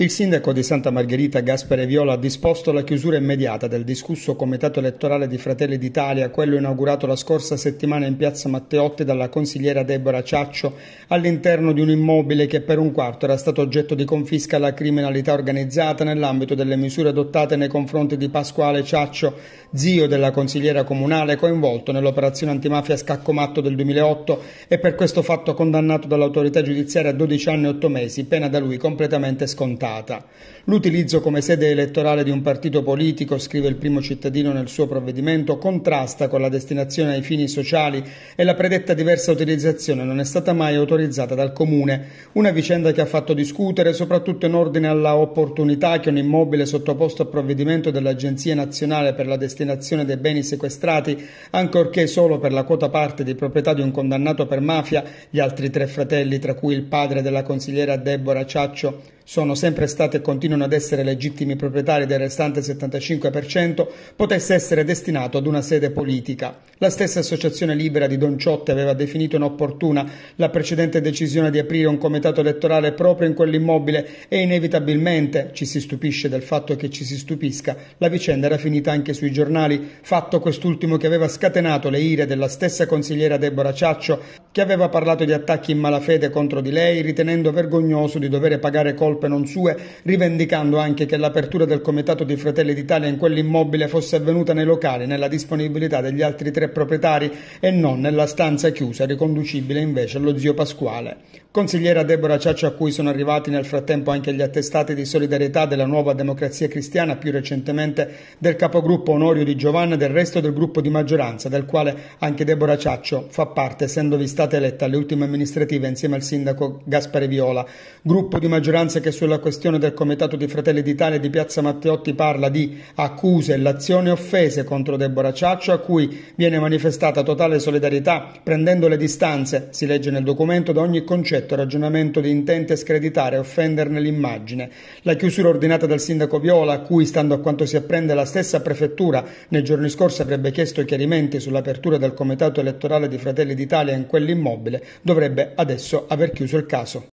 Il sindaco di Santa Margherita Gaspare Viola ha disposto la chiusura immediata del discusso comitato elettorale di Fratelli d'Italia, quello inaugurato la scorsa settimana in piazza Matteotti dalla consigliera Deborah Ciaccio, all'interno di un immobile che per un quarto era stato oggetto di confisca alla criminalità organizzata nell'ambito delle misure adottate nei confronti di Pasquale Ciaccio, zio della consigliera comunale coinvolto nell'operazione antimafia Scaccomatto del 2008 e per questo fatto condannato dall'autorità giudiziaria a 12 anni e 8 mesi, pena da lui completamente scontata limitata. L'utilizzo come sede elettorale di un partito politico, scrive il primo cittadino nel suo provvedimento, contrasta con la destinazione ai fini sociali e la predetta diversa utilizzazione non è stata mai autorizzata dal Comune. Una vicenda che ha fatto discutere soprattutto in ordine alla opportunità che un immobile sottoposto a provvedimento dell'Agenzia Nazionale per la destinazione dei beni sequestrati, ancorché solo per la quota parte di proprietà di un condannato per mafia, gli altri tre fratelli, tra cui il padre della consigliera Deborah Ciaccio, sono sempre state e continuano ad essere legittimi proprietari del restante 75%, potesse essere destinato ad una sede politica. La stessa Associazione Libera di Don Ciotte aveva definito inopportuna la precedente decisione di aprire un comitato elettorale proprio in quell'immobile e inevitabilmente, ci si stupisce del fatto che ci si stupisca, la vicenda era finita anche sui giornali, fatto quest'ultimo che aveva scatenato le ire della stessa consigliera Deborah Ciaccio, che aveva parlato di attacchi in malafede contro di lei, ritenendo vergognoso di dover pagare colpi colpe non sue, rivendicando anche che l'apertura del comitato di Fratelli d'Italia in quell'immobile fosse avvenuta nei locali, nella disponibilità degli altri tre proprietari e non nella stanza chiusa, riconducibile invece allo zio Pasquale. Consigliera Deborah Ciaccio a cui sono arrivati nel frattempo anche gli attestati di solidarietà della nuova democrazia cristiana, più recentemente del capogruppo Onorio di Giovanna e del resto del gruppo di maggioranza, del quale anche Deborah Ciaccio fa parte, essendovi stata eletta alle ultime amministrative insieme al sindaco Gaspare Viola, gruppo di maggioranza che che sulla questione del Comitato di Fratelli d'Italia di Piazza Matteotti parla di accuse, e l'azione offese contro Deborah Ciaccio, a cui viene manifestata totale solidarietà, prendendo le distanze, si legge nel documento, da ogni concetto e ragionamento di intente screditare e offenderne l'immagine. La chiusura ordinata dal sindaco Viola, a cui, stando a quanto si apprende, la stessa prefettura nei giorni scorsi avrebbe chiesto chiarimenti sull'apertura del Comitato elettorale di Fratelli d'Italia in quell'immobile, dovrebbe adesso aver chiuso il caso.